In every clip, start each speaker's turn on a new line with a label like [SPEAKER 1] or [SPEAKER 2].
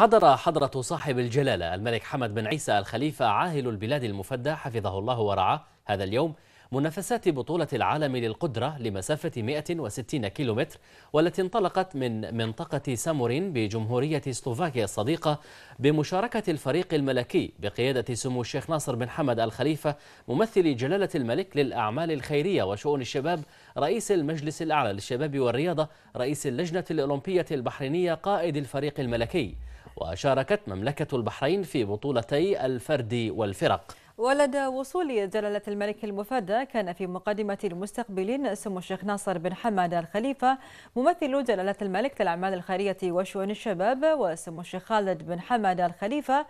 [SPEAKER 1] حضر حضرة صاحب الجلالة الملك حمد بن عيسى الخليفة عاهل البلاد المفدى حفظه الله ورعاه هذا اليوم منافسات بطولة العالم للقدرة لمسافة 160 كيلومتر والتي انطلقت من منطقة سامورين بجمهورية سلوفاكيا الصديقة بمشاركة الفريق الملكي بقيادة سمو الشيخ ناصر بن حمد الخليفة ممثل جلالة الملك للأعمال الخيرية وشؤون الشباب رئيس المجلس الأعلى للشباب والرياضة رئيس اللجنة الأولمبية البحرينية قائد الفريق الملكي وشاركت مملكة البحرين في بطولتي الفرد والفرق ولدى وصول جلالة الملك المفدى كان في مقدمة المستقبلين سمو الشيخ ناصر بن حماد الخليفة ممثل جلالة الملك للأعمال الخيرية وشؤون الشباب وسمو الشيخ خالد بن حماد الخليفة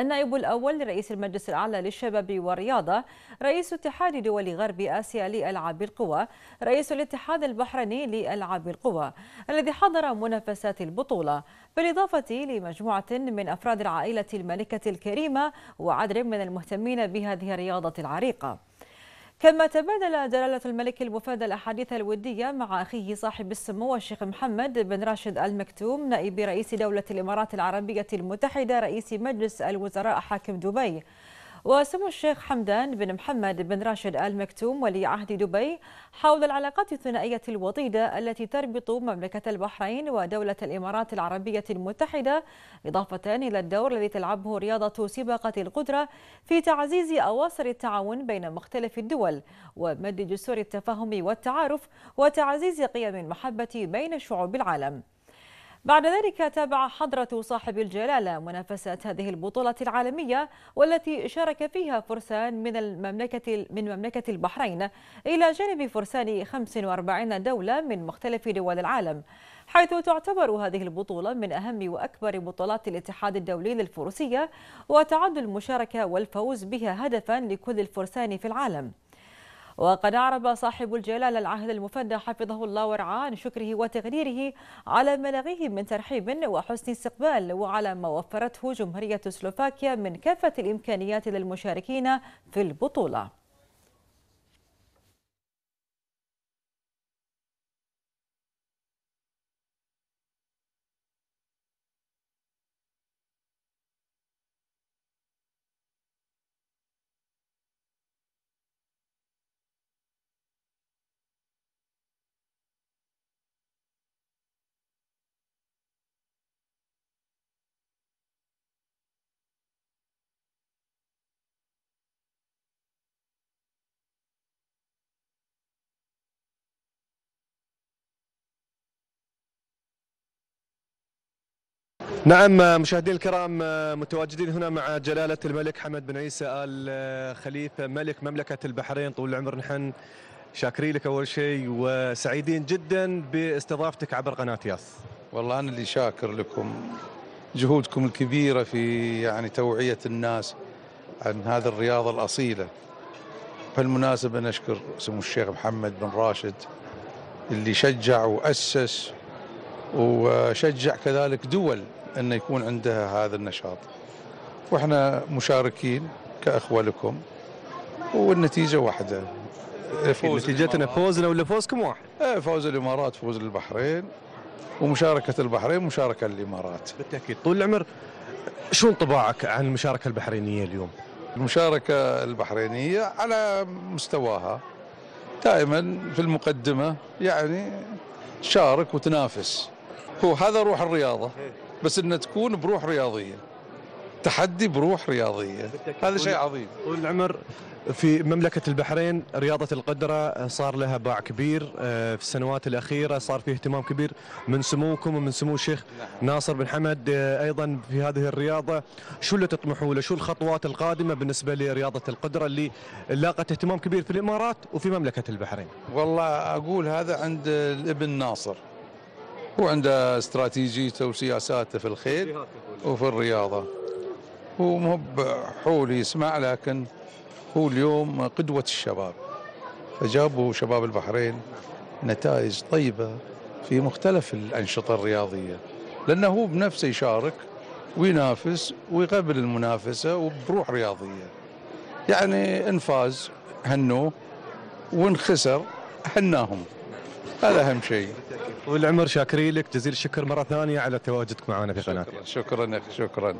[SPEAKER 1] النائب الأول لرئيس المجلس الأعلى للشباب والرياضة رئيس اتحاد دول غرب آسيا لألعاب القوى رئيس الاتحاد البحريني لألعاب القوى الذي حضر منافسات البطولة بالإضافة لمجموعة من أفراد العائلة الملكة الكريمة وعدد من المهتمين بهذه الرياضة العريقة كما تبادل جلالة الملك المفاد الأحاديث الودية مع أخيه صاحب السمو الشيخ محمد بن راشد المكتوم نائب رئيس دولة الإمارات العربية المتحدة رئيس مجلس الوزراء حاكم دبي وسمو الشيخ حمدان بن محمد بن راشد آل مكتوم ولي عهد دبي حول العلاقات الثنائية الوطيدة التي تربط مملكة البحرين ودولة الإمارات العربية المتحدة إضافة إلى الدور الذي تلعبه رياضة سباقة القدرة في تعزيز أواصر التعاون بين مختلف الدول ومد جسور التفاهم والتعارف وتعزيز قيم المحبة بين شعوب العالم بعد ذلك تابع حضرة صاحب الجلالة منافسة هذه البطولة العالمية والتي شارك فيها فرسان من المملكة من مملكة البحرين إلى جانب فرسان 45 دولة من مختلف دول العالم حيث تعتبر هذه البطولة من أهم وأكبر بطولات الاتحاد الدولي للفروسية وتعد المشاركة والفوز بها هدفا لكل الفرسان في العالم وقد أعرب صاحب الجلالة العهد المفدى حفظه الله ورعاه عن شكره وتقديره على ما لغيه من ترحيب وحسن استقبال وعلى ما وفرته جمهورية سلوفاكيا من كافة الإمكانيات للمشاركين في البطولة
[SPEAKER 2] نعم مشاهدينا الكرام متواجدين هنا مع جلالة الملك حمد بن عيسى آل آه، خليفة ملك مملكة البحرين طول العمر نحن شاكرين لك أول شيء وسعيدين جدا باستضافتك عبر قناة ياس والله أنا اللي شاكر لكم جهودكم الكبيرة في يعني توعية الناس عن هذه الرياضة الأصيلة بالمناسبة نشكر سمو الشيخ محمد بن راشد اللي شجع وأسس وشجع كذلك دول أن يكون عندها هذا النشاط وإحنا مشاركين كأخوة لكم والنتيجة واحدة فوز نتيجتنا فوزنا ولا فوزكم واحد إيه، فوز الإمارات فوز البحرين ومشاركة البحرين مشاركة للإمارات بالتأكيد طول العمر شو انطباعك عن المشاركة البحرينية اليوم؟ المشاركة البحرينية على مستواها دائما في المقدمة يعني تشارك وتنافس هو هذا روح الرياضة بس أن تكون بروح رياضية تحدي بروح رياضية هذا شيء عظيم العمر في مملكة البحرين رياضة القدرة آه، صار لها باع كبير آه، في السنوات الأخيرة صار في اهتمام كبير من سموكم ومن سمو الشيخ ناصر بن حمد آه، أيضا في هذه الرياضة شو اللي تطمحوا له شو الخطوات القادمة بالنسبة لرياضة القدرة اللي لاقت اهتمام كبير في الإمارات وفي مملكة البحرين والله أقول هذا عند الابن ناصر وعنده استراتيجيته وسياساته في الخيل وفي الرياضة ومو حول يسمع لكن هو اليوم قدوة الشباب فجابوا شباب البحرين نتائج طيبة في مختلف الأنشطة الرياضية لأنه هو بنفسه يشارك وينافس ويقبل المنافسة وبروح رياضية يعني إن فاز هنوه وإن خسر هناهم هذا أهم شيء والعمر شاكرين لك جزيل الشكر مره ثانيه على تواجدك معنا في قناتك شكرا شكرا, شكرا.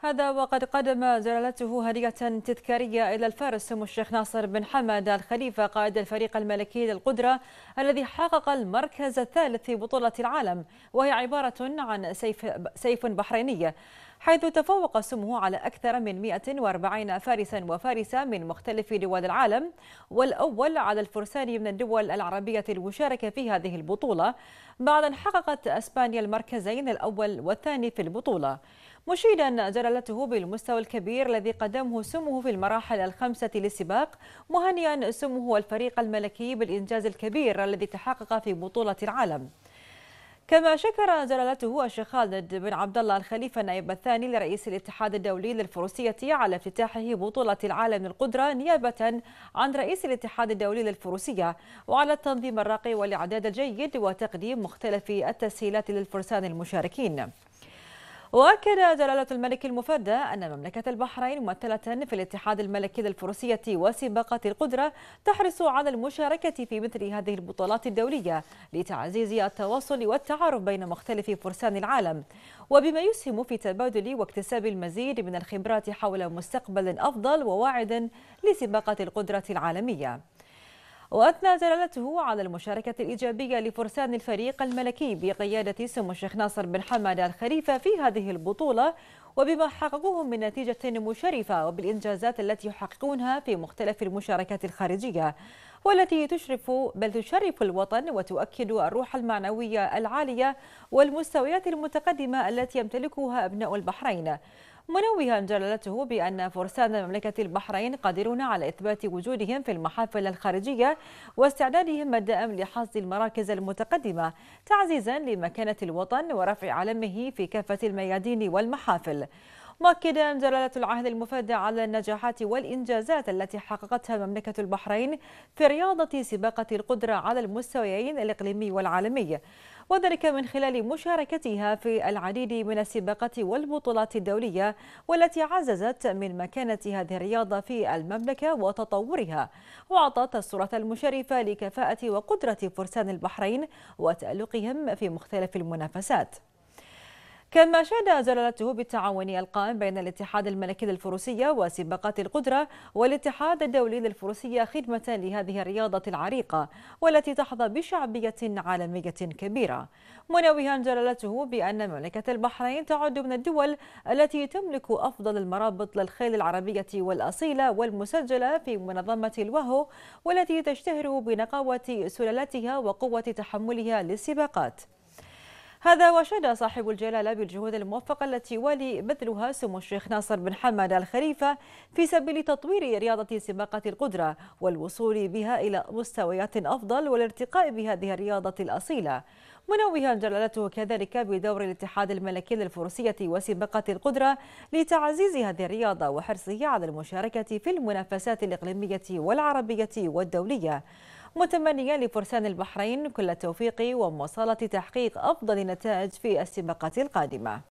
[SPEAKER 1] هذا وقد قدم جلالته هدية تذكارية إلى الفارس سمو الشيخ ناصر بن حمد الخليفة قائد الفريق الملكي للقدرة الذي حقق المركز الثالث في بطولة العالم وهي عبارة عن سيف, سيف بحريني حيث تفوق سموه على أكثر من 140 فارسا وفارسة من مختلف دول العالم والأول على الفرسان من الدول العربية المشاركة في هذه البطولة بعد أن حققت أسبانيا المركزين الأول والثاني في البطولة مشيدا جلالته بالمستوى الكبير الذي قدمه سمه في المراحل الخمسة للسباق مهنيا سمه والفريق الملكي بالإنجاز الكبير الذي تحقق في بطولة العالم كما شكر جلالته الشيخ خالد بن عبد الله الخليفه النائب الثاني لرئيس الاتحاد الدولي للفروسيه على افتتاحه بطوله العالم للقدره نيابه عن رئيس الاتحاد الدولي للفروسيه وعلى التنظيم الراقي والاعداد الجيد وتقديم مختلف التسهيلات للفرسان المشاركين. وأكد جلالة الملك المفدى أن مملكة البحرين ممثلة في الاتحاد الملكي للفروسية وسباقات القدرة تحرص على المشاركة في مثل هذه البطولات الدولية لتعزيز التواصل والتعارف بين مختلف فرسان العالم وبما يسهم في تبادل واكتساب المزيد من الخبرات حول مستقبل أفضل وواعد لسباقات القدرة العالمية وأثنى جلالته على المشاركة الإيجابية لفرسان الفريق الملكي بقيادة سمو الشيخ ناصر بن حمد الخليفة في هذه البطولة وبما حققوه من نتيجة مشرفة وبالإنجازات التي يحققونها في مختلف المشاركات الخارجية والتي تشرف بل تشرف الوطن وتؤكد الروح المعنوية العالية والمستويات المتقدمة التي يمتلكها أبناء البحرين منوها جلالته بأن فرسان مملكة البحرين قادرون على إثبات وجودهم في المحافل الخارجية واستعدادهم الدائم لحصد المراكز المتقدمة تعزيزا لمكانة الوطن ورفع علمه في كافة الميادين والمحافل مؤكدا جلالة العهد المفدى على النجاحات والإنجازات التي حققتها مملكة البحرين في رياضة سباقة القدرة على المستويين الإقليمي والعالمي وذلك من خلال مشاركتها في العديد من السباقات والبطولات الدولية والتي عززت من مكانة هذه الرياضة في المملكة وتطورها وأعطت الصورة المشرفة لكفاءة وقدرة فرسان البحرين وتألقهم في مختلف المنافسات كما شهد جلالته بالتعاون القائم بين الاتحاد الملكي للفروسية وسباقات القدرة والاتحاد الدولي للفروسية خدمة لهذه الرياضة العريقة والتي تحظى بشعبية عالمية كبيرة منوها جلالته بأن مملكة البحرين تعد من الدول التي تملك أفضل المرابط للخيل العربية والأصيلة والمسجلة في منظمة الوهو والتي تشتهر بنقاوة سلالتها وقوة تحملها للسباقات هذا وشهد صاحب الجلالة بالجهود الموفقة التي ولي مثلها سمو الشيخ ناصر بن حمد الخليفة في سبيل تطوير رياضة سباقة القدرة والوصول بها إلى مستويات أفضل والارتقاء بهذه الرياضة الأصيلة منوها جلالته كذلك بدور الاتحاد الملكي للفروسية وسباقة القدرة لتعزيز هذه الرياضة وحرصه على المشاركة في المنافسات الإقليمية والعربية والدولية متمنيا لفرسان البحرين كل التوفيق ومواصلة تحقيق أفضل نتائج في السباقات القادمة